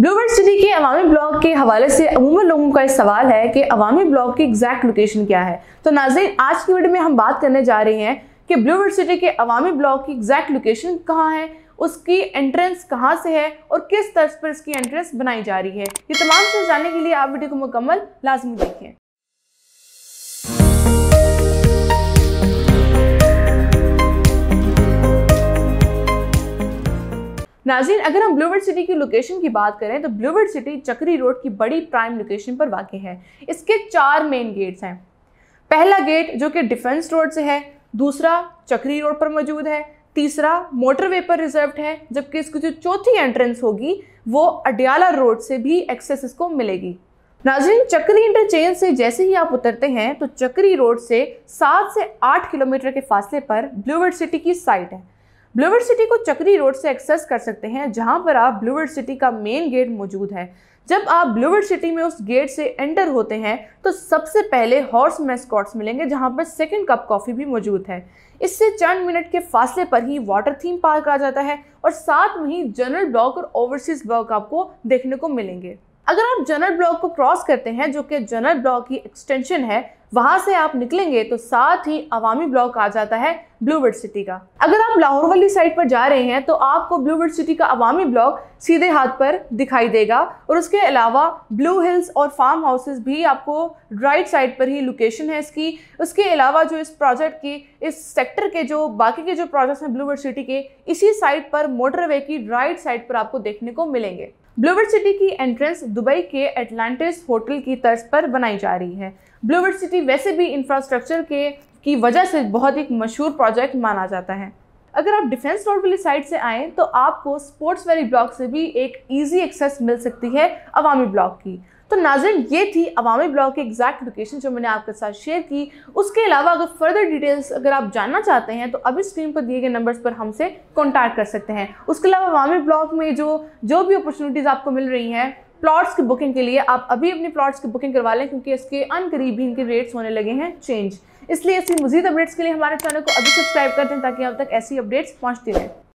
Bluebird City के Awami block के हवाले से अमूमन लोगों का सवाल है कि अवामी ब्लॉक की एग्जैक्ट लोकेशन क्या है तो नाजिन आज की वीडियो में हम बात करने जा रहे हैं कि ब्लूबर्ड सिटी के अवामी ब्लॉक की एग्जैक्ट लोकेशन कहाँ है उसकी एंट्रेंस कहाँ से है और किस तर्ज पर इसकी एंट्रेंस बनाई जा रही है ये तमाम चीज़ जानने के लिए आप वीडियो को मुकम्मल लाजमी देखें नाजीन अगर हम ब्लूवर्ड सिटी की लोकेशन की बात करें तो ब्लूवर्ड सिटी चक्री रोड की बड़ी प्राइम लोकेशन पर वाक़ है इसके चार मेन गेट्स हैं पहला गेट जो कि डिफेंस रोड से है दूसरा चक्री रोड पर मौजूद है तीसरा मोटरवे पर रिजर्व है जबकि इसकी जो चौथी एंट्रेंस होगी वो अडियाला रोड से भी एक्सेस इसको मिलेगी नाजरीन चक्री इंटरचेंज से जैसे ही आप उतरते हैं तो चक्री रोड से सात से आठ किलोमीटर के फासले पर ब्लूवर्ड सिटी की साइट है ब्लूवर्ड सिटी को चक्री रोड से एक्सेस कर सकते हैं जहां पर आप ब्लूवर्ड सिटी का मेन गेट मौजूद है जब आप ब्लूवर्ड सिटी में उस गेट से एंटर होते हैं तो सबसे पहले हॉर्स मेस्कॉट्स मिलेंगे जहां पर सेकंड कप कॉफ़ी भी मौजूद है इससे चंद मिनट के फासले पर ही वाटर थीम पार्क आ जाता है और साथ में ही जनरल ब्लॉक और ओवरसीज ब्लॉक आपको देखने को मिलेंगे अगर आप जनरल ब्लॉक को क्रॉस करते हैं जो कि जनरल ब्लॉक की एक्सटेंशन है वहां से आप निकलेंगे तो साथ ही अवामी ब्लॉक आ जाता है ब्लूवर्ड सिटी का अगर आप लाहौर वाली साइड पर जा रहे हैं तो आपको ब्लूवर्ड सिटी का अवामी ब्लॉक सीधे हाथ पर दिखाई देगा और उसके अलावा ब्लू हिल्स और फार्म हाउसेस भी आपको राइट साइड पर ही लोकेशन है इसकी उसके अलावा जो इस प्रोजेक्ट की इस सेक्टर के जो बाकी के जो प्रोजेक्ट हैं ब्लूवर्ड सिटी के इसी साइड पर मोटरवे की राइट साइड पर आपको देखने को मिलेंगे ब्लूवर्ड सिटी की एंट्रेंस दुबई के एटलांटिस होटल की तर्ज पर बनाई जा रही है ब्लूवर्ड सिटी वैसे भी इंफ्रास्ट्रक्चर के की वजह से बहुत एक मशहूर प्रोजेक्ट माना जाता है अगर आप डिफेंस रोड वाली साइड से आए तो आपको स्पोर्ट्स वैली ब्लॉक से भी एक ईजी एक्सेस मिल सकती है अवामी ब्लॉक की तो नाजन ये थी अवामी ब्लॉग की एग्जैक्ट लोकेशन जो मैंने आपके साथ शेयर की उसके अलावा अगर फर्दर डिटेल्स अगर आप जानना चाहते हैं तो अभी स्क्रीन पर दिए गए नंबर्स पर हमसे कॉन्टैक्ट कर सकते हैं उसके अलावा अवामी ब्लॉग में जो जो भी अपॉर्चुनिटीज़ आपको मिल रही हैं प्लॉट्स की बुकिंग के लिए आप अभी अपनी प्लॉट्स की बुकिंग करवा लें क्योंकि इसके करीब ही इनके रेट्स होने लगे हैं चेंज इसलिए ऐसी मजीद अपडेट्स के लिए हमारे चैनल को अभी सब्सक्राइब कर दें ताकि अब तक ऐसी अपडेट्स पहुँचती रहें